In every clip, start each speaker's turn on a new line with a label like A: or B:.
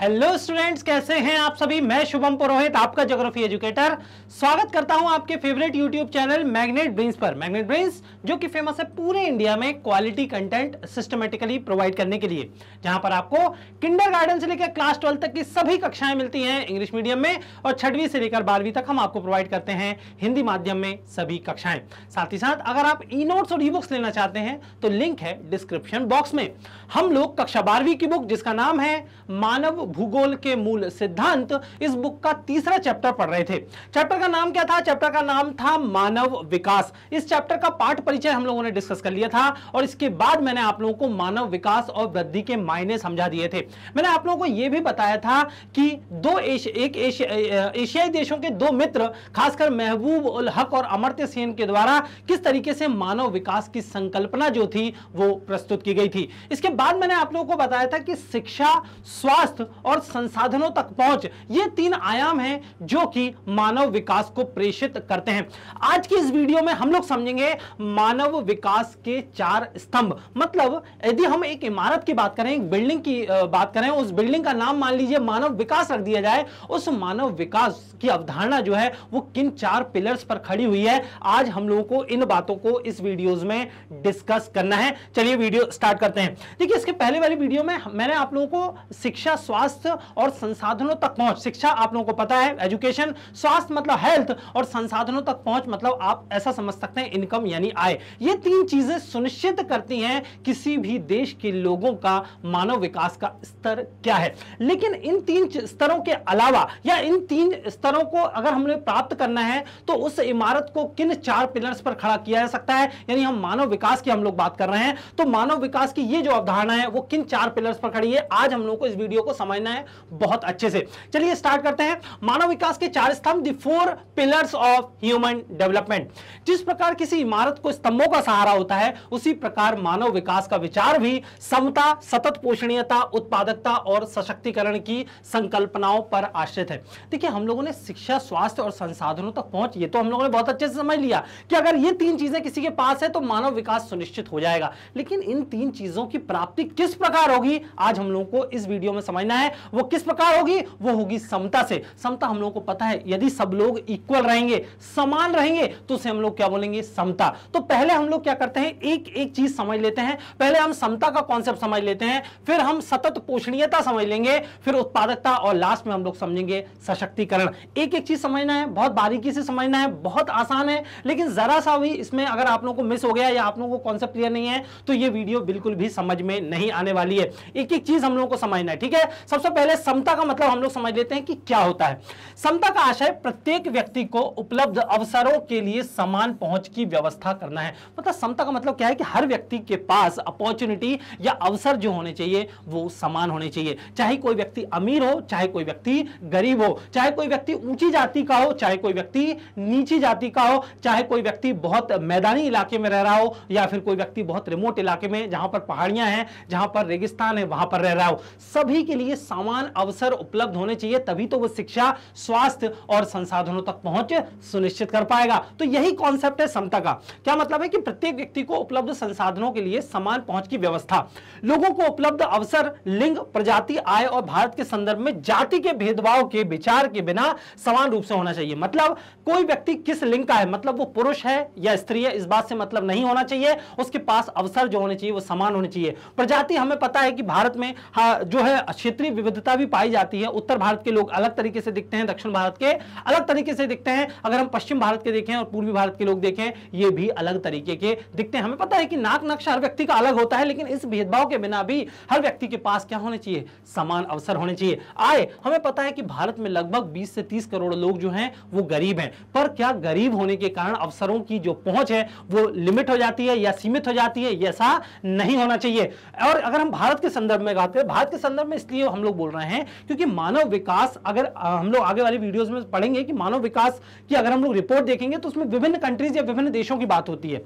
A: hello students कैसे हैं आप सभी मैं शुभम पुरोहित आपका ज्योग्राफी एजुकेटर स्वागत करता हूं आपके favourite YouTube channel magnet brains पर मैग्नेट ब्रेन्स जो कि फेमस है पूरे इंडिया में क्वालिटी कंटेंट सिस्टमेटिकली प्रोवाइड करने के लिए जहां पर आपको किंडर गार्डन से लेकर क्लास ट्वेल्व तक की सभी कक्षाएं मिलती हैं इंग्लिश मीडियम में और छठवीं से लेकर बारहवीं तक हम आपको प्रोवाइड करते हैं हिंदी माध्यम में सभी कक्षाएं साथ ही साथ अगर आप ई नोट्स और ई बुक्स लेना चाहते हैं तो लिंक है डिस्क्रिप्शन बॉक्स में हम लोग कक्षा बारहवीं की बुक जिसका नाम है मानव भूगोल के मूल सिद्धांत इस बुक का तीसरा चैप्टर पढ़ रहे थे चैप्टर का नाम क्या था चैप्टर का नाम था मानव विकास इस चैप्टर का पाठ परिचय हम लोगों ने डिस्कस कर लिया था और इसके बाद मैंने आप लोगों को मानव विकास और वृद्धि के मायने समझा दिए थे मैंने आप लोगों को यह भी बताया था कि दो एश, एक एश, एशियाई देशों के दो मित्र खासकर महबूब उल हक और अमर्त्य सेन के द्वारा किस तरीके से मानव विकास की संकल्पना जो थी वो प्रस्तुत की गई थी इसके बाद मैंने आप लोगों को बताया था कि शिक्षा स्वास्थ्य और संसाधनों तक पहुंच ये तीन आयाम हैं जो कि मानव विकास को प्रेषित करते हैं आज की इस वीडियो में हम लोग समझेंगे मानव विकास के चार स्तंभ मतलब यदि हम एक इमारत की बात करें एक बिल्डिंग की बात करें उस बिल्डिंग का नाम मान लीजिए मानव विकास रख दिया जाए उस मानव विकास की अवधारणा जो है वो किन चार पिलर्स पर खड़ी हुई है आज हम लोगों को इन बातों को इस वीडियोस में डिस्कस करना है चलिए वीडियो स्टार्ट करते हैं देखिए इसके पहले वाली वीडियो में मैंने आप लोगों को शिक्षा स्वास्थ्य स्वास्थ्य और संसाधनों तक पहुंच शिक्षा आप लोगों को पता है एजुकेशन स्वास्थ्य मतलब हेल्थ और संसाधनों तक पहुंच मतलब आप ऐसा समझ सकते हैं इनकम यानी आय ये तीन चीजें सुनिश्चित करती हैं किसी भी देश के लोगों का मानव विकास का स्तर क्या है लेकिन इन तीन स्तरों के अलावा या इन तीन स्तरों को अगर हमने प्राप्त करना है तो उस इमारत को किन चार पिलर्स पर खड़ा किया जा सकता है यानी हम मानव विकास की हम लोग बात कर रहे हैं तो मानव विकास की ये जो अवधारणा है वो किन चार पिलर्स पर खड़ी है आज हम लोग को इस वीडियो को समझ समझना है बहुत अच्छे से चलिए स्टार्ट करते हैं मानव विकास के चार स्तंभ the four pillars of human development जिस प्रकार किसी इमारत को स्तंभों का सहारा होता है उसी प्रकार मानव विकास का विचार भी समता सतत पोषणीयता उत्पादकता और सशक्तिकरण की संकल्पनाओं पर आश्रित है देखिए हम लोगों ने शिक्षा स्वास्थ्य और संसाधनों तक पहुंच ये तो हम लोगों ने बहुत अच्छे से समझ लिया कि अगर ये तीन चीजें किसी के पास है तो मानव विकास सुनिश्चित हो जाएगा लेकिन इन तीन चीजों की प्राप्ति किस प्रकार होगी आज हम लोगों को इस वीडियो में समझना है है वो किस प्रकार होगी वो होगी समता से समता हम लोगों को पता है यदि सब लोग इक्वल रहेंगे समान रहेंगे तो उसे हम लोग क्या बोलेंगे समता तो पहले हम लोग क्या करते हैं एक एक चीज समझ लेते हैं पहले हम समता का कॉन्सेप्ट समझ लेते हैं फिर हम सतत पोषणीयता समझ लेंगे फिर उत्पादकता और लास्ट में हम लोग समझेंगे सशक्तिकरण एक एक चीज समझना है बहुत बारीकी से समझना है बहुत आसान है लेकिन जरा सा भी इसमें अगर आप लोगों को मिस हो गया या आप लोगों को कॉन्सेप्ट क्लियर नहीं है तो ये वीडियो बिल्कुल भी समझ में नहीं आने वाली है एक एक चीज हम लोगों को समझना है ठीक है सबसे पहले समता का मतलब हम लोग समझ लेते हैं कि क्या होता है समता का आशय प्रत्येक व्यक्ति को उपलब्ध अवसरों के लिए समान पहुंच की व्यवस्था करना है मतलब समता का मतलब क्या है कि हर व्यक्ति के पास अपॉर्चुनिटी या अवसर जो होने चाहिए वो समान होने चाहिए चाहे कोई व्यक्ति अमीर हो चाहे कोई व्यक्ति गरीब हो चाहे कोई व्यक्ति ऊंची जाति का हो चाहे कोई व्यक्ति नीची जाति का हो चाहे कोई व्यक्ति बहुत मैदानी इलाके में रह रहा हो या फिर कोई व्यक्ति बहुत रिमोट इलाके में जहां पर पहाड़ियां हैं जहां पर रेगिस्तान है वहां पर रह रहा हो सभी के लिए लिए समान अवसर उपलब्ध होने चाहिए तभी तो वो शिक्षा स्वास्थ्य और संसाधनों तक पहुंच सुनिश्चित कर पाएगा तो यही कॉन्सेप्ट है समता का क्या मतलब है कि प्रत्येक व्यक्ति को उपलब्ध संसाधनों के लिए समान पहुंच की व्यवस्था लोगों को उपलब्ध अवसर लिंग प्रजाति आय और भारत के संदर्भ में जाति के भेदभाव के विचार के बिना समान रूप से होना चाहिए मतलब कोई व्यक्ति किस लिंग का है मतलब वो पुरुष है या स्त्री है इस बात से मतलब नहीं होना चाहिए उसके पास अवसर जो होने चाहिए वो समान होने चाहिए प्रजाति हमें पता है कि भारत में हाँ, जो है क्षेत्र क्षेत्रीय विविधता भी पाई जाती है उत्तर भारत के लोग अलग तरीके से दिखते हैं दक्षिण भारत के अलग तरीके से दिखते हैं अगर हम पश्चिम भारत के देखें और पूर्वी भारत के लोग देखें ये भी अलग तरीके के दिखते हैं हमें पता है कि नाक नक्शा हर व्यक्ति का अलग होता है लेकिन इस भेदभाव के बिना भी हर व्यक्ति के पास क्या होने चाहिए समान अवसर होने चाहिए आए हमें पता है कि भारत में लगभग बीस से तीस करोड़ लोग जो है वो गरीब हैं पर क्या गरीब होने के कारण अवसरों की जो पहुंच है वो लिमिट हो जाती है या सीमित हो जाती है ऐसा नहीं होना चाहिए और अगर हम भारत के संदर्भ में गाते हैं भारत के संदर्भ में इसलिए हम लोग बोल रहे हैं क्योंकि मानव विकास अगर हम लोग आगे वाली वीडियोस में पढ़ेंगे कि मानव विकास की अगर हम लोग रिपोर्ट देखेंगे तो उसमें विभिन्न कंट्रीज या विभिन्न देशों की बात होती है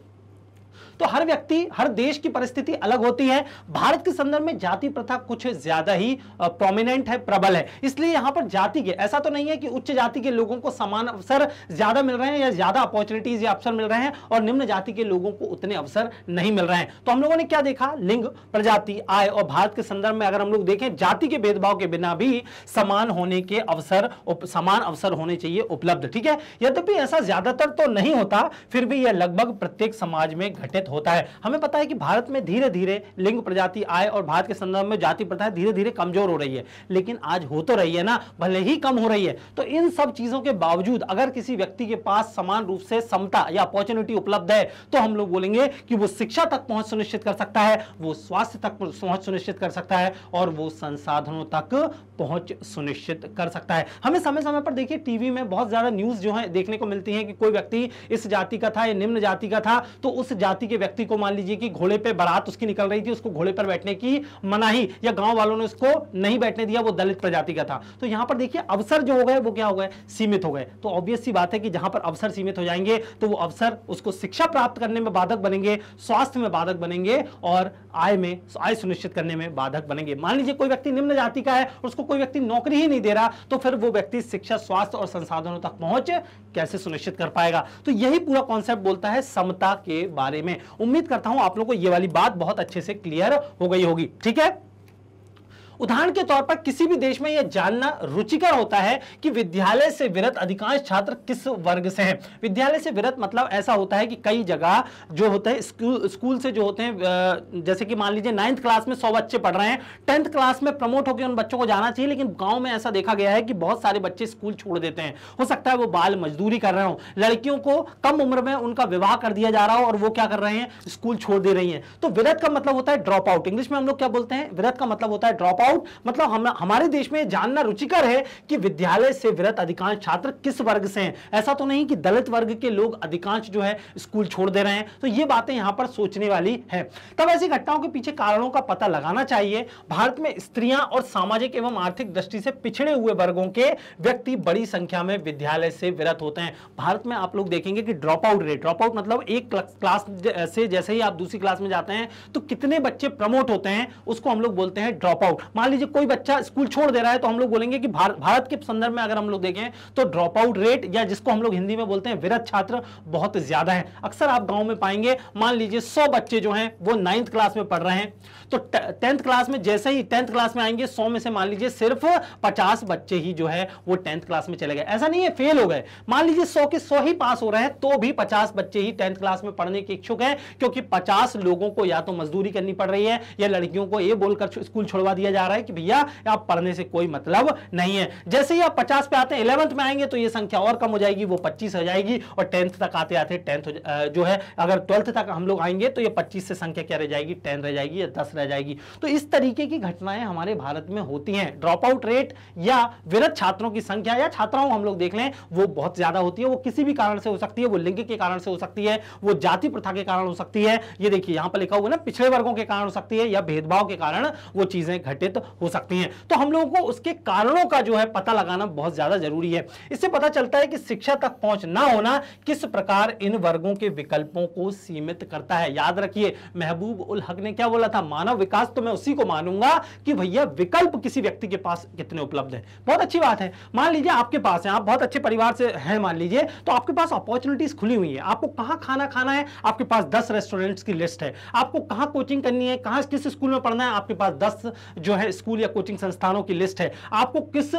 A: तो हर व्यक्ति हर देश की परिस्थिति अलग होती है भारत के संदर्भ में जाति प्रथा कुछ ज्यादा ही प्रोमिनेंट है प्रबल है इसलिए यहां पर जाति के ऐसा तो नहीं है कि उच्च जाति के लोगों को समान अवसर ज्यादा मिल रहे हैं या ज्यादा अपॉर्चुनिटीज या अवसर मिल रहे हैं और निम्न जाति के लोगों को उतने अवसर नहीं मिल रहे हैं तो हम लोगों ने क्या देखा लिंग प्रजाति आय और भारत के संदर्भ में अगर हम लोग देखें जाति के भेदभाव के बिना भी समान होने के अवसर समान अवसर होने चाहिए उपलब्ध ठीक है यद्यपि ऐसा ज्यादातर तो नहीं होता फिर भी यह लगभग प्रत्येक समाज में घटित प्रचलित होता है हमें पता है कि भारत में धीरे धीरे लिंग प्रजाति आय और भारत के संदर्भ में जाति प्रथाएं धीरे धीरे कमजोर हो रही है लेकिन आज हो तो रही है ना भले ही कम हो रही है तो इन सब चीजों के बावजूद अगर किसी व्यक्ति के पास समान रूप से समता या अपॉर्चुनिटी उपलब्ध है तो हम लोग बोलेंगे कि वो शिक्षा तक पहुंच सुनिश्चित कर सकता है वो स्वास्थ्य तक पहुंच सुनिश्चित कर सकता है और वो संसाधनों तक पहुंच सुनिश्चित कर सकता है हमें समय समय पर देखिए टीवी में बहुत ज्यादा न्यूज जो है देखने को मिलती है कि कोई व्यक्ति इस जाति का था या निम्न जाति का था तो उस जाति के व्यक्ति को मान लीजिए कि घोड़े पे बारात उसकी निकल रही थी उसको घोड़े पर बैठने की मनाही या गांव वालों ने उसको नहीं बैठने दिया वो दलित प्रजाति का था तो यहां पर देखिए अवसर जो हो गए वो क्या हो गए सीमित हो गए तो ऑब्वियस सी बात है कि जहां पर अवसर सीमित हो जाएंगे तो वो अवसर उसको शिक्षा प्राप्त करने में बाधक बनेंगे स्वास्थ्य में बाधक बनेंगे और आय में आय सुनिश्चित करने में बाधक बनेंगे मान लीजिए कोई व्यक्ति निम्न जाति का है और उसको कोई व्यक्ति नौकरी ही नहीं दे रहा तो फिर वो व्यक्ति शिक्षा स्वास्थ्य और संसाधनों तक पहुंच कैसे सुनिश्चित कर पाएगा तो यही पूरा कॉन्सेप्ट बोलता है समता के बारे में उम्मीद करता हूं आप लोग को ये वाली बात बहुत अच्छे से क्लियर हो गई होगी ठीक है उदाहरण के तौर पर किसी भी देश में यह जानना रुचिकर होता है कि विद्यालय से विरत अधिकांश छात्र किस वर्ग से हैं विद्यालय से विरत मतलब ऐसा होता है कि कई जगह जो होते हैं स्कूल से जो होते हैं जैसे कि मान लीजिए नाइन्थ क्लास में सौ बच्चे पढ़ रहे हैं टेंथ क्लास में प्रमोट होकर उन बच्चों को जाना चाहिए लेकिन गाँव में ऐसा देखा गया है कि बहुत सारे बच्चे स्कूल छोड़ देते हैं हो सकता है वो बाल मजदूरी कर रहे हो लड़कियों को कम उम्र में उनका विवाह कर दिया जा रहा हो और वो क्या कर रहे हैं स्कूल छोड़ दे रही है तो विरत का मतलब होता है ड्रॉप आउट इंग्लिश में हम लोग क्या बोलते हैं विरत का मतलब होता है ड्रॉप आउट अबाउट मतलब हम हमारे देश में जानना रुचिकर है कि विद्यालय से विरत अधिकांश छात्र किस वर्ग से हैं ऐसा तो नहीं कि दलित वर्ग के लोग अधिकांश जो है स्कूल छोड़ दे रहे हैं तो ये बातें यहाँ पर सोचने वाली है तब ऐसी घटनाओं के पीछे कारणों का पता लगाना चाहिए भारत में स्त्रियां और सामाजिक एवं आर्थिक दृष्टि से पिछड़े हुए वर्गों के व्यक्ति बड़ी संख्या में विद्यालय से विरत होते हैं भारत में आप लोग देखेंगे कि drop out rate drop out मतलब एक क्लास से जैसे ही आप दूसरी क्लास में जाते हैं तो कितने बच्चे प्रमोट होते हैं उसको हम लोग बोलते हैं ड्रॉप आउट मान लीजिए कोई बच्चा स्कूल छोड़ दे रहा है तो हम लोग बोलेंगे कि भार, भारत के संदर्भ में अगर हम लोग देखें तो ड्रॉप आउट रेट या जिसको हम लोग हिंदी में बोलते हैं विरत छात्र बहुत ज्यादा है अक्सर आप गाँव में पाएंगे मान लीजिए सौ बच्चे जो है वो नाइन्थ क्लास में पढ़ रहे हैं तो टेंथ क्लास में जैसे ही टेंथ क्लास में आएंगे सौ में से मान लीजिए सिर्फ पचास बच्चे ही जो है वो टेंथ क्लास में चले गए ऐसा नहीं है फेल हो गए मान लीजिए सौ के सौ ही पास हो रहे हैं तो भी पचास बच्चे ही टेंथ क्लास में पढ़ने के इच्छुक हैं क्योंकि पचास लोगों को या तो मजदूरी करनी पड़ रही है या लड़कियों को ये बोलकर स्कूल छोड़वा दिया जा रहा है कि भैया आप पढ़ने से कोई मतलब नहीं है जैसे ही आप पचास पे आते हैं इलेवंथ में आएंगे तो ये संख्या और कम हो जाएगी वो पच्चीस हो जाएगी और टेंथ तक आते आते टेंथ जो है अगर ट्वेल्थ तक हम लोग आएंगे तो ये पच्चीस से संख्या क्या रह जाएगी टेन रह जाएगी या दस रह जाएगी तो इस तरीके की घटनाएं हमारे भारत में होती हैं ड्रॉप आउट रेट या विरत छात्रों की संख्या या छात्राओं हम लोग देख लें वो बहुत ज्यादा होती है वो किसी भी कारण से हो सकती है वो लिंग के कारण से हो सकती है वो जाति प्रथा के कारण हो सकती है ये देखिए यहां पर लिखा हुआ ना पिछड़े वर्गों के कारण हो सकती है या भेदभाव के कारण वो चीजें घटित तो हो सकती हैं तो हम लोगों को उसके कारणों का जो है पता लगाना बहुत ज़्यादा जरूरी है इससे पता चलता है कि शिक्षा तक पहुंच ना होना किस प्रकार इन वर्गों के विकल्पों को सीमित करता है याद रखिए महबूब उल हक ने क्या बोला था मानव विकास तो मैं उसी को मानूंगा कि भैया विकल्प किसी व्यक्ति के पास कितने उपलब्ध है बहुत अच्छी बात है मान लीजिए आपके पास है आप बहुत अच्छे परिवार से है मान लीजिए तो आपके पास अपॉर्चुनिटीज खुली हुई है आपको कहां खाना खाना है आपके पास दस रेस्टोरेंट्स की लिस्ट है आपको कहां कोचिंग करनी है कहां किस स्कूल में पढ़ना है आपके पास दस जो है स्कूल या कोचिंग संस्थानों की लिस्ट है आपको किस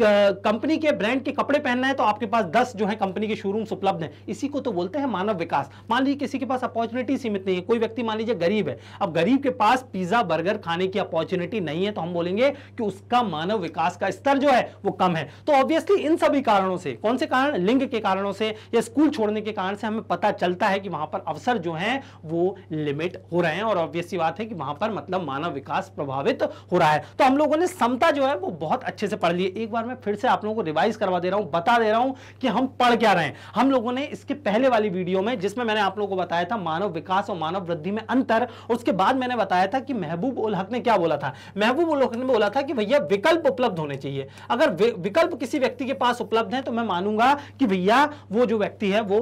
A: कंपनी के ब्रांड के कपड़े पहनना है तो आपके पास दस जो है कंपनी के शोरूम्स उपलब्ध हैं इसी को तो बोलते हैं मानव विकास मान लीजिए किसी के पास अपॉर्चुनिटी सीमित नहीं है कोई व्यक्ति मान लीजिए गरीब है अब गरीब के पास पिज्जा बर्गर खाने की अपॉर्चुनिटी नहीं है तो हम बोलेंगे कि उसका मानव विकास का स्तर जो है वो कम है तो ऑब्वियसली इन सभी कारणों से कौन से कारण लिंग के कारणों से या स्कूल छोड़ने के कारण से हमें पता चलता है कि वहां पर अवसर जो है वो लिमिट हो रहे हैं और ऑब्वियसली बात है कि वहां पर मतलब मानव विकास प्रभावित हो रहा है तो हम लोगों ने समता जो है वो बहुत अच्छे से पढ़ लिया एक बार मैं फिर से आप लोगों को रिवाइज करवा दे रहा हूं बता दे रहा हूं कि हम पढ़ क्या रहे हैं हम लोगों ने इसके पहले वाली वीडियो में जिसमें मैंने आप लोगों को बताया था मानव विकास और मानव वृद्धि में अंतर उसके बाद मैंने बताया था कि महबूब उल हक ने क्या बोला था महबूब उल हक ने बोला था कि भैया विकल्प उपलब्ध होने चाहिए अगर विकल्प किसी व्यक्ति के पास उपलब्ध है तो मैं मानूंगा कि भैया वो जो व्यक्ति है वो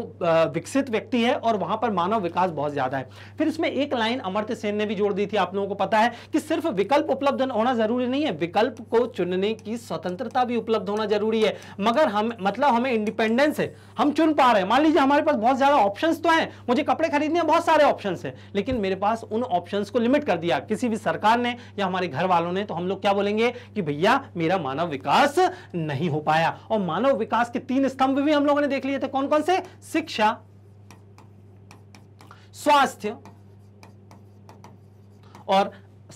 A: विकसित व्यक्ति है और वहां पर मानव विकास बहुत ज्यादा है फिर इसमें एक लाइन अमर्त्य सेन ने भी जोड़ दी थी आप लोगों को पता है कि सिर्फ विकल्प उपलब्ध होना जरूरी नहीं है विकल्प को चुनने की स्वतंत्रता का भी उपलब्ध होना जरूरी है मगर हम मतलब हमें इंडिपेंडेंस है हम चुन पा रहे हैं मान लीजिए हमारे पास बहुत ज़्यादा ऑप्शंस तो हैं मुझे कपड़े खरीदने हैं बहुत सारे ऑप्शंस हैं लेकिन मेरे पास उन ऑप्शंस को लिमिट कर दिया किसी भी सरकार ने या हमारे घर वालों ने तो हम लोग क्या बोलेंगे कि भैया मेरा मानव विकास नहीं हो पाया और मानव विकास के तीन स्तंभ भी हम लोगों ने देख लिए थे कौन कौन से शिक्षा स्वास्थ्य और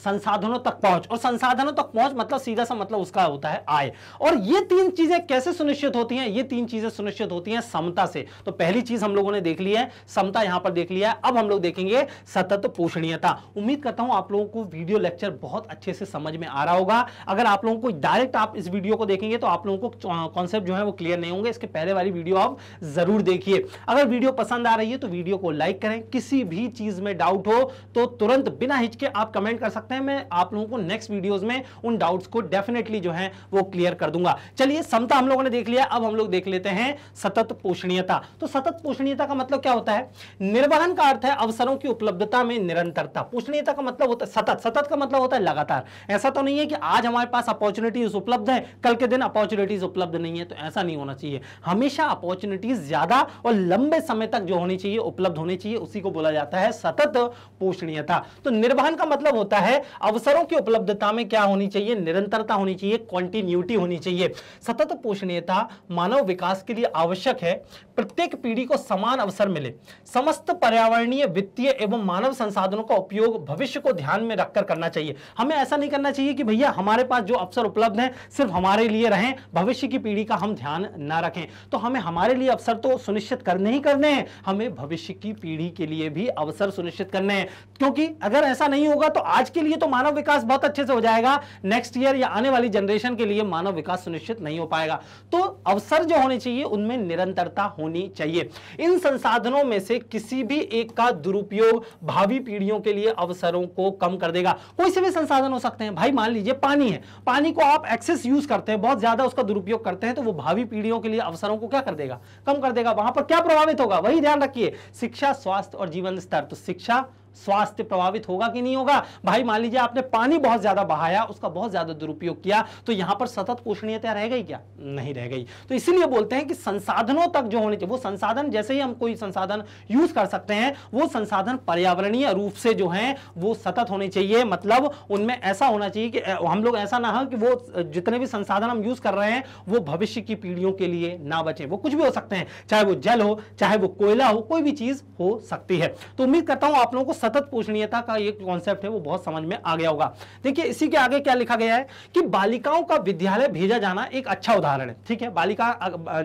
A: संसाधनों तक पहुंच और संसाधनों तक पहुंच मतलब सीधा सा मतलब उसका होता है आय और ये तीन चीजें कैसे सुनिश्चित होती हैं ये तीन चीजें सुनिश्चित होती हैं समता से तो पहली चीज हम लोगों ने देख ली है समता यहां पर देख लिया है अब हम लोग देखेंगे सतत पोषणीयता उम्मीद करता हूं आप लोगों को वीडियो लेक्चर बहुत अच्छे से समझ में आ रहा होगा अगर आप लोगों को डायरेक्ट आप इस वीडियो को देखेंगे तो आप लोगों को कॉन्सेप्ट जो है वो क्लियर नहीं होंगे इसके पहले वाली वीडियो आप जरूर देखिए अगर वीडियो पसंद आ रही है तो वीडियो को लाइक करें किसी भी चीज में डाउट हो तो तुरंत बिना हिचके आप कमेंट कर सकते सकते हैं मैं आप लोगों को नेक्स्ट वीडियोज में उन डाउट्स को डेफिनेटली जो है वो क्लियर कर दूंगा चलिए समता हम लोगों ने देख लिया अब हम लोग देख लेते हैं सतत पोषणीयता तो सतत पोषणीयता का मतलब क्या होता है निर्वहन का अर्थ है अवसरों की उपलब्धता में निरंतरता पोषणीयता का मतलब होता है सतत सतत का मतलब होता है लगातार ऐसा तो नहीं है कि आज हमारे पास अपॉर्चुनिटीज उपलब्ध है कल के दिन अपॉर्चुनिटीज उपलब्ध नहीं है तो ऐसा नहीं होना चाहिए हमेशा अपॉर्चुनिटीज ज्यादा और लंबे समय तक जो होनी चाहिए उपलब्ध होनी चाहिए उसी को बोला जाता है सतत पोषणीयता तो निर्वहन का मतलब होता है है अवसरों की उपलब्धता में क्या होनी चाहिए निरंतरता होनी चाहिए कॉन्टिन्यूटी होनी चाहिए सतत पोषणीयता मानव विकास के लिए आवश्यक है प्रत्येक पीढ़ी को समान अवसर मिले समस्त पर्यावरणीय वित्तीय एवं मानव संसाधनों का उपयोग भविष्य को ध्यान में रखकर करना चाहिए हमें ऐसा नहीं करना चाहिए कि भैया हमारे पास जो अवसर उपलब्ध हैं सिर्फ हमारे लिए रहें भविष्य की पीढ़ी का हम ध्यान ना रखें तो हमें हमारे लिए अवसर तो सुनिश्चित करने ही करने हैं हमें भविष्य की पीढ़ी के लिए भी अवसर सुनिश्चित करने हैं क्योंकि अगर ऐसा नहीं होगा तो आज के लिए तो मानव विकास बहुत अच्छे से हो जाएगा नेक्स्ट ईयर या आने वाली जनरेशन के लिए मानव विकास सुनिश्चित नहीं हो पाएगा तो अवसर जो होने चाहिए उनमें निरंतरता होनी चाहिए इन संसाधनों में से किसी भी एक का दुरुपयोग भावी पीढ़ियों के लिए अवसरों को कम कर देगा कोई से भी संसाधन हो सकते हैं भाई मान लीजिए पानी है पानी को आप एक्सेस यूज करते हैं बहुत ज्यादा उसका दुरुपयोग करते हैं तो वो भावी पीढ़ियों के लिए अवसरों को क्या कर देगा कम कर देगा वहां पर क्या प्रभावित होगा वही ध्यान रखिए शिक्षा स्वास्थ्य और जीवन स्तर तो शिक्षा स्वास्थ्य प्रभावित होगा कि नहीं होगा भाई मान लीजिए आपने पानी बहुत ज्यादा बहाया उसका बहुत ज्यादा दुरुपयोग किया तो यहां पर सतत पोषणीयता रह गई क्या नहीं रह गई तो इसीलिए बोलते हैं कि संसाधनों तक जो होने चाहिए वो संसाधन जैसे ही हम कोई संसाधन यूज कर सकते हैं वो संसाधन पर्यावरणीय रूप से जो है वो सतत होने चाहिए मतलब उनमें ऐसा होना चाहिए कि हम लोग ऐसा ना हो कि वो जितने भी संसाधन हम यूज कर रहे हैं वो भविष्य की पीढ़ियों के लिए ना बचे वो कुछ भी हो सकते हैं चाहे वो जल हो चाहे वो कोयला हो कोई भी चीज हो सकती है तो उम्मीद करता हूं आप लोगों को सतत पूछनीयता का ये कॉन्सेप्ट है वो बहुत समझ में आ गया होगा देखिए इसी के आगे क्या लिखा गया है कि बालिकाओं का विद्यालय भेजा जाना एक अच्छा उदाहरण है ठीक है बालिका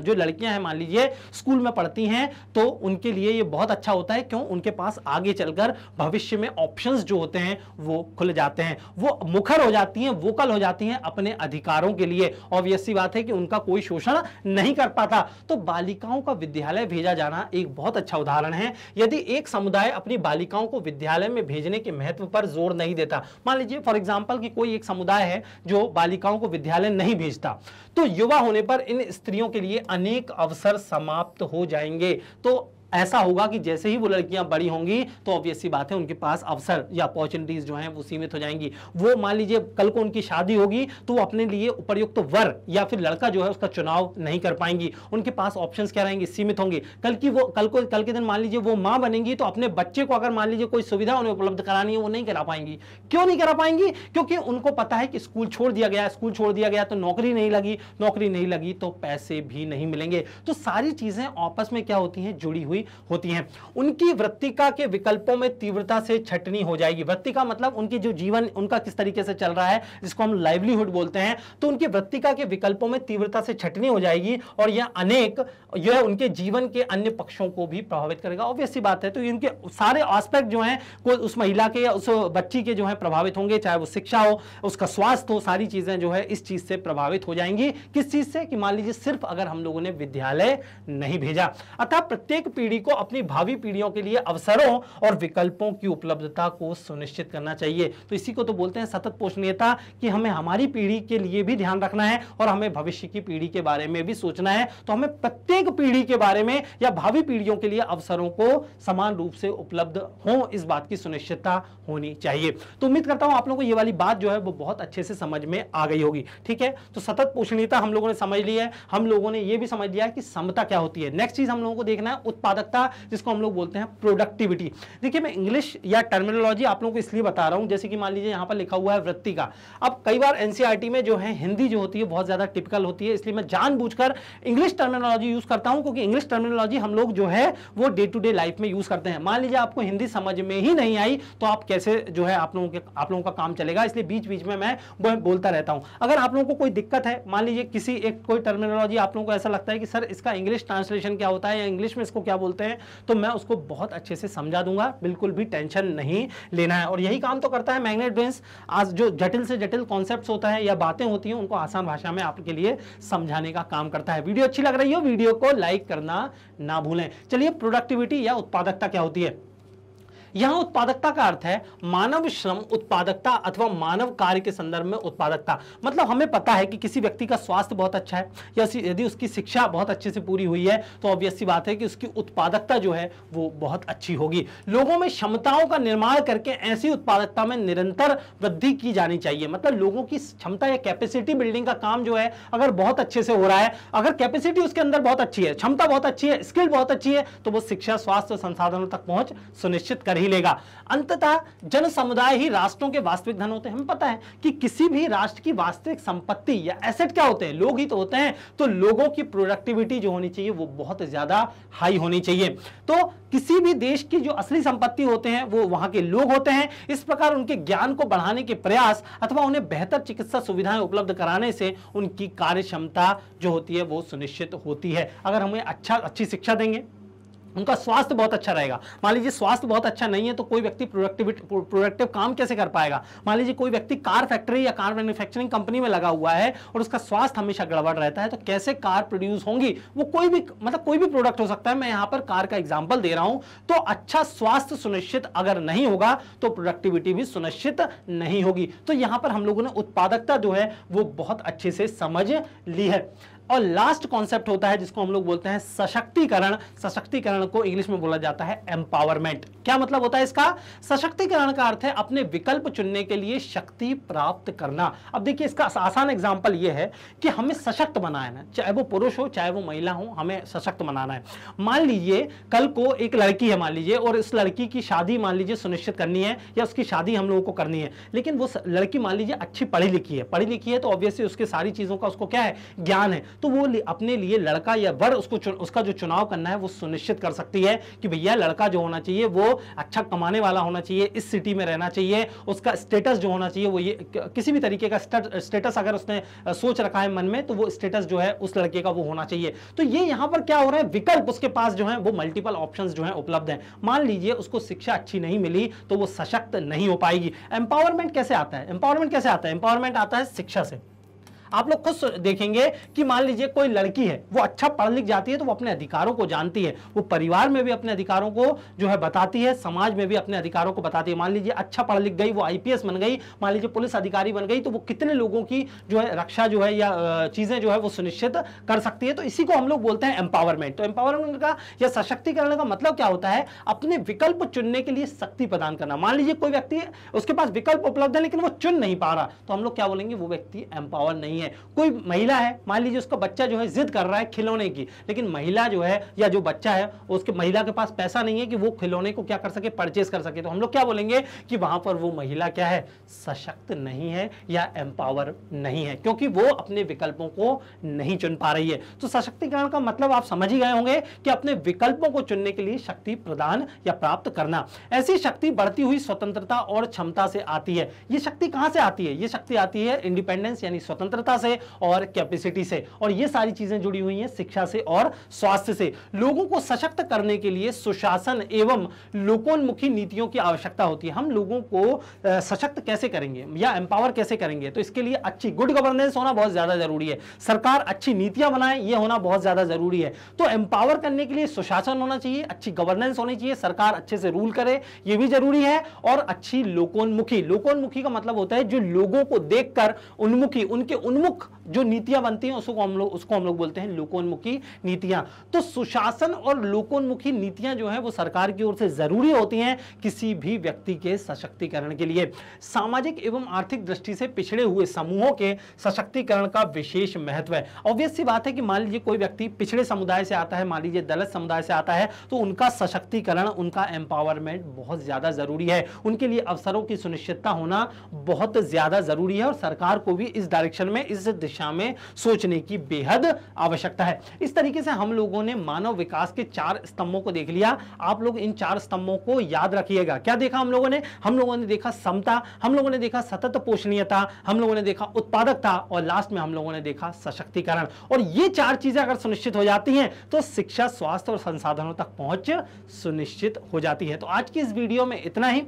A: जो लड़कियां हैं मान लीजिए स्कूल में पढ़ती हैं तो उनके लिए ये बहुत अच्छा होता है क्यों उनके पास आगे चलकर भविष्य में ऑप्शन जो होते हैं वो खुल जाते हैं वो मुखर हो जाती हैं वोकल हो जाती हैं अपने अधिकारों के लिए ऑब्वियसली बात है कि उनका कोई शोषण नहीं कर पाता तो बालिकाओं का विद्यालय भेजा जाना एक बहुत अच्छा उदाहरण है यदि एक समुदाय अपनी बालिकाओं को विद्यालय में भेजने के महत्व पर जोर नहीं देता मान लीजिए फॉर एग्जाम्पल की कोई एक समुदाय है जो बालिकाओं को विद्यालय नहीं भेजता तो युवा होने पर इन स्त्रियों के लिए अनेक अवसर समाप्त हो जाएंगे तो ऐसा होगा कि जैसे ही वो लड़कियां बड़ी होंगी तो ऑब्वियसली बात है उनके पास अवसर या अपॉर्चुनिटीज जो है वो सीमित हो जाएंगी वो मान लीजिए कल को उनकी शादी होगी तो वो अपने लिए उपयुक्त तो वर या फिर लड़का जो है उसका चुनाव नहीं कर पाएंगी उनके पास ऑप्शन क्या रहेंगे सीमित होंगे कल की वो कल को कल के दिन मान लीजिए वो माँ बनेंगी तो अपने बच्चे को अगर मान लीजिए कोई सुविधा उन्हें उपलब्ध करानी है वो नहीं करा पाएंगी क्यों नहीं करा पाएंगी क्योंकि उनको पता है कि स्कूल छोड़ दिया गया स्कूल छोड़ दिया गया तो नौकरी नहीं लगी नौकरी नहीं लगी तो पैसे भी नहीं मिलेंगे तो सारी चीजें आपस में क्या होती हैं जुड़ी हुई भी होती हैं उनकी वृत्तिका के विकल्पों में तीव्रता से छटनी हो जाएगी वृत्तिका मतलब उनकी जो जीवन उनका किस तरीके से चल रहा है जिसको हम लाइवलीहुड बोलते हैं तो उनकी वृत्तिका के विकल्पों में तीव्रता से छटनी हो जाएगी और यह अनेक यह उनके जीवन के अन्य पक्षों को भी प्रभावित करेगा ऑब्वियसली बात है तो इनके सारे आस्पेक्ट जो है को उस महिला के या उस बच्ची के जो है प्रभावित होंगे चाहे वो शिक्षा हो उसका स्वास्थ्य हो सारी चीजें जो है इस चीज से प्रभावित हो जाएंगी किस चीज से कि मान लीजिए सिर्फ अगर हम लोगों ने विद्यालय नहीं भेजा अतः प्रत्येक पीढ़ी पीढ़ी को अपनी भावी पीढ़ियों के लिए अवसरों और विकल्पों की उपलब्धता को सुनिश्चित करना चाहिए तो इसी को तो बोलते हैं सतत पोषणीयता कि हमें हमारी पीढ़ी के लिए भी ध्यान रखना है और हमें भविष्य की पीढ़ी के बारे में भी सोचना है तो हमें प्रत्येक पीढ़ी के बारे में या भावी पीढ़ियों के लिए अवसरों को समान रूप से उपलब्ध हो इस बात की सुनिश्चितता होनी चाहिए तो उम्मीद करता हूं आप लोगों को ये वाली बात जो है वो बहुत अच्छे से समझ में आ गई होगी ठीक है तो सतत पोषणीयता हम लोगों ने समझ ली है हम लोगों ने यह भी समझ लिया है कि समता क्या होती है नेक्स्ट चीज हम लोगों को देखना है उत्पादन उत्पादकता जिसको हम लोग बोलते हैं प्रोडक्टिविटी देखिए मैं इंग्लिश या टर्मिनोलॉजी आप लोगों को इसलिए बता रहा हूं जैसे कि मान लीजिए यहां पर लिखा हुआ है वृत्ति का अब कई बार एनसीआरटी e में जो है हिंदी जो होती है बहुत ज़्यादा टिपिकल होती है इसलिए मैं जानबूझकर इंग्लिश टर्मिनोलॉजी यूज़ करता हूं क्योंकि इंग्लिश टर्मिनोलॉजी हम लोग जो है वो डे टू डे लाइफ में यूज़ करते हैं मान लीजिए आपको हिंदी समझ में ही नहीं आई तो आप कैसे जो है आप लोगों के आप लोगों का काम चलेगा इसलिए बीच बीच में मैं बोलता रहता हूं अगर आप लोगों को कोई दिक्कत है मान लीजिए किसी एक कोई टर्मिनोलॉजी आप लोगों को ऐसा लगता है कि सर इसका इंग्लिश ट्रांसलेशन क्या होता है या इंग्लिश में इसको क्या बोलते बोलते हैं तो मैं उसको बहुत अच्छे से समझा दूंगा बिल्कुल भी टेंशन नहीं लेना है और यही काम तो करता है मैग्नेट बेंस आज जो जटिल से जटिल कॉन्सेप्ट होता है या बातें होती हैं उनको आसान भाषा में आपके लिए समझाने का काम करता है वीडियो अच्छी लग रही हो वीडियो को लाइक करना ना भूलें चलिए प्रोडक्टिविटी या उत्पादकता क्या होती है यहां उत्पादकता का अर्थ है मानव श्रम उत्पादकता अथवा मानव कार्य के संदर्भ में उत्पादकता मतलब हमें पता है कि किसी व्यक्ति का स्वास्थ्य बहुत अच्छा है या यदि उसकी शिक्षा बहुत अच्छे से पूरी हुई है तो ऑब्वियस बात है कि उसकी उत्पादकता जो है वो बहुत अच्छी होगी लोगों में क्षमताओं का निर्माण करके ऐसी उत्पादकता में निरंतर वृद्धि की जानी चाहिए मतलब लोगों की क्षमता या कैपेसिटी बिल्डिंग का काम जो है अगर बहुत अच्छे से हो रहा है अगर कैपेसिटी उसके अंदर बहुत अच्छी है क्षमता बहुत अच्छी है स्किल बहुत अच्छी है तो वो शिक्षा स्वास्थ्य संसाधनों तक पहुंच सुनिश्चित करे नहीं लेगा अंततः जन समुदाय ही राष्ट्रों के वास्तविक धन होते हैं हमें पता है कि किसी भी राष्ट्र की वास्तविक संपत्ति या एसेट क्या होते हैं लोग ही तो होते हैं तो लोगों की प्रोडक्टिविटी जो होनी चाहिए वो बहुत ज्यादा हाई होनी चाहिए तो किसी भी देश की जो असली संपत्ति होते हैं वो वहां के लोग होते हैं इस प्रकार उनके ज्ञान को बढ़ाने के प्रयास अथवा उन्हें बेहतर चिकित्सा सुविधाएं उपलब्ध कराने से उनकी कार्य क्षमता जो होती है वो सुनिश्चित होती है अगर हमें अच्छा अच्छी शिक्षा देंगे उनका स्वास्थ्य बहुत अच्छा रहेगा मान लीजिए स्वास्थ्य बहुत अच्छा नहीं है तो कोई व्यक्ति प्रोडक्टिविटी प्रोडक्टिव काम कैसे कर पाएगा मान लीजिए कोई व्यक्ति कार फैक्ट्री या कार मैन्युफैक्चरिंग कंपनी में लगा हुआ है और उसका स्वास्थ्य हमेशा गड़बड़ रहता है तो कैसे कार प्रोड्यूस होंगी वो कोई भी मतलब कोई भी प्रोडक्ट हो सकता है मैं यहाँ पर कार का एग्जाम्पल दे रहा हूं तो अच्छा स्वास्थ्य सुनिश्चित अगर नहीं होगा तो प्रोडक्टिविटी भी सुनिश्चित नहीं होगी तो यहाँ पर हम लोगों ने उत्पादकता जो है वो बहुत अच्छे से समझ ली है और लास्ट कॉन्सेप्ट होता है जिसको हम लोग बोलते हैं सशक्तिकरण सशक्तिकरण को इंग्लिश में बोला जाता है एम्पावरमेंट क्या मतलब होता है इसका सशक्तिकरण का अर्थ है अपने विकल्प चुनने के लिए शक्ति प्राप्त करना अब देखिए इसका आसान एग्जाम्पल यह है कि हमें सशक्त बनाना है चाहे वो पुरुष हो चाहे वो महिला हो हमें सशक्त बनाना है मान लीजिए कल को एक लड़की है मान लीजिए और इस लड़की की शादी मान लीजिए सुनिश्चित करनी है या उसकी शादी हम लोगों को करनी है लेकिन वो लड़की मान लीजिए अच्छी पढ़ी लिखी है पढ़ी लिखी है तो ऑब्वियसली उसके सारी चीज़ों का उसको क्या है ज्ञान है तो वो अपने लिए लड़का या वर उसको उसका जो चुनाव करना है वो सुनिश्चित कर सकती है कि भैया लड़का जो होना चाहिए वो अच्छा कमाने वाला होना चाहिए इस सिटी में रहना चाहिए उसका स्टेटस जो होना चाहिए वो ये किसी भी तरीके का स्टेटस अगर उसने सोच रखा है मन में तो वो स्टेटस जो है उस लड़के का वो होना चाहिए तो ये यहां पर क्या हो रहा है विकल्प उसके पास जो है वो मल्टीपल ऑप्शन जो है उपलब्ध है मान लीजिए उसको शिक्षा अच्छी नहीं मिली तो वो सशक्त नहीं हो पाएगी एम्पावरमेंट कैसे आता है एम्पावरमेंट कैसे आता है एम्पावरमेंट आता है शिक्षा से आप लोग खुद देखेंगे कि मान लीजिए कोई लड़की है वो अच्छा पढ़ लिख जाती है तो वो अपने अधिकारों को जानती है वो परिवार में भी अपने अधिकारों को जो है बताती है समाज में भी अपने अधिकारों को बताती है मान लीजिए अच्छा पढ़ लिख गई वो आईपीएस बन गई मान लीजिए पुलिस अधिकारी बन गई तो वो कितने लोगों की जो है रक्षा जो है या चीजें जो है वो सुनिश्चित कर सकती है तो इसी को हम लोग बोलते हैं एम्पावरमेंट तो एम्पावरमेंट का या सशक्तिकरण का मतलब क्या होता है अपने विकल्प चुनने के लिए शक्ति प्रदान करना मान लीजिए कोई व्यक्ति उसके पास विकल्प उपलब्ध है लेकिन वो चुन नहीं पा रहा तो हम लोग क्या बोलेंगे वो व्यक्ति एम्पावर नहीं नहीं है कोई महिला है मान लीजिए उसका बच्चा जो है जिद कर रहा है खिलौने की लेकिन महिला जो है या जो बच्चा है उसके महिला के पास पैसा नहीं है कि वो खिलौने को क्या कर सके परचेज कर सके तो हम लोग क्या बोलेंगे कि वहां पर वो महिला क्या है सशक्त नहीं है या एम्पावर नहीं है क्योंकि वो अपने विकल्पों को नहीं चुन पा रही है तो सशक्तिकरण का मतलब आप समझ ही गए होंगे कि अपने विकल्पों को चुनने के लिए शक्ति प्रदान या प्राप्त करना ऐसी शक्ति बढ़ती हुई स्वतंत्रता और क्षमता से आती है ये शक्ति कहां से आती है ये शक्ति आती है इंडिपेंडेंस यानी स्वतंत्रता क्षमता से और कैपेसिटी से और ये सारी चीजें जुड़ी हुई हैं शिक्षा से और स्वास्थ्य से लोगों को सशक्त करने के लिए सुशासन एवं लोकोन्मुखी नीतियों की आवश्यकता होती है हम लोगों को सशक्त कैसे करेंगे या एम्पावर कैसे करेंगे तो इसके लिए अच्छी गुड गवर्नेंस होना बहुत ज्यादा जरूरी है सरकार अच्छी नीतियां बनाए ये होना बहुत ज्यादा जरूरी है तो एम्पावर करने के लिए सुशासन होना चाहिए अच्छी गवर्नेंस होनी चाहिए सरकार अच्छे से रूल करे ये भी जरूरी है और अच्छी लोकोन्मुखी लोकोन्मुखी का मतलब होता है जो लोगों को देखकर उन्मुखी उनके उन्मुखी लोकोन्मुख जो नीतियां बनती हैं उसको हम लोग उसको हम लोग बोलते हैं लोकोन्मुखी नीतियां तो सुशासन और लोकोन्मुखी नीतियां जो है वो सरकार की ओर से जरूरी होती हैं किसी भी व्यक्ति के सशक्तिकरण के लिए सामाजिक एवं आर्थिक दृष्टि से पिछड़े हुए समूहों के सशक्तिकरण का विशेष महत्व है ऑब्वियस सी बात है कि मान लीजिए कोई व्यक्ति पिछड़े समुदाय से आता है मान लीजिए दलित समुदाय से आता है तो उनका सशक्तिकरण उनका एम्पावरमेंट बहुत ज्यादा जरूरी है उनके लिए अवसरों की सुनिश्चितता होना बहुत ज्यादा जरूरी है और सरकार को भी इस डायरेक्शन में इस दिशा में सोचने की बेहद आवश्यकता है इस तरीके से हम लोगों ने मानव विकास के चार स्तंभों को देख लिया आप लोग इन चार स्तंभों को याद रखिएगा क्या देखा हम लोगों ने हम लोगों ने देखा समता हम लोगों ने देखा सतत पोषणीयता हम लोगों ने देखा उत्पादकता और लास्ट में हम लोगों ने देखा सशक्तिकरण और ये चार चीजें अगर सुनिश्चित हो जाती हैं तो शिक्षा स्वास्थ्य और संसाधनों तक पहुंच सुनिश्चित हो जाती है तो आज की इस वीडियो में इतना ही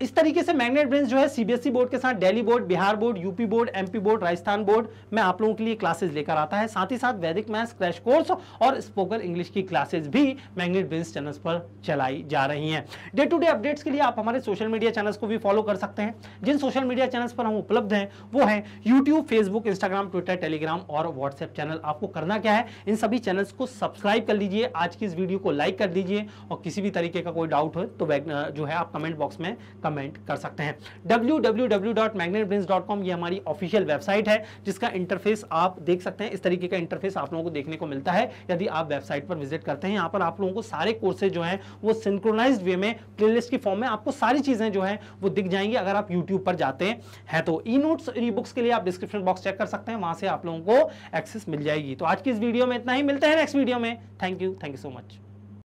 A: इस तरीके से मैग्नेट ब्रेंस जो है सीबीएसई e बोर्ड के साथ Delhi board Bihar board UP board MP board Rajasthan board में आप लोगों के लिए क्लासेस लेकर आता है साथ ही साथ वैदिक मैथ्स क्रैश कोर्स और स्पोकन इंग्लिश की क्लासेस भी मैग्नेट ब्रेंस चैनल्स पर चलाई जा रही हैं डे टू डे अपडेट्स के लिए आप हमारे सोशल मीडिया चैनल्स को भी फॉलो कर सकते हैं जिन सोशल मीडिया चैनल्स पर हम उपलब्ध हैं वो है YouTube Facebook Instagram Twitter Telegram और व्हाट्सएप चैनल आपको करना क्या है इन सभी चैनल्स को सब्सक्राइब कर लीजिए आज की इस वीडियो को लाइक कर दीजिए और किसी भी तरीके का कोई डाउट हो तो जो है आप कमेंट बॉक्स में कमेंट कर सकते हैं www.magnetbrains.com ये हमारी ऑफिशियल वेबसाइट है जिसका इंटरफेस आप देख सकते हैं इस तरीके का इंटरफेस आप लोगों को देखने को मिलता है यदि आप वेबसाइट पर विजिट करते हैं यहाँ पर आप लोगों को सारे कोर्सेज जो हैं वो सिंक्रोनाइज वे में प्लेलिस्ट की फॉर्म में आपको सारी चीज़ें जो हैं वो दिख जाएंगी अगर आप यूट्यूब पर जाते हैं तो ई नोट्स ई बुक्स के लिए आप डिस्क्रिप्शन बॉक्स चेक कर सकते हैं वहाँ से आप लोगों को एक्सेस मिल जाएगी तो आज की इस वीडियो में इतना ही मिलता है नेक्स्ट वीडियो में thank you thank you so much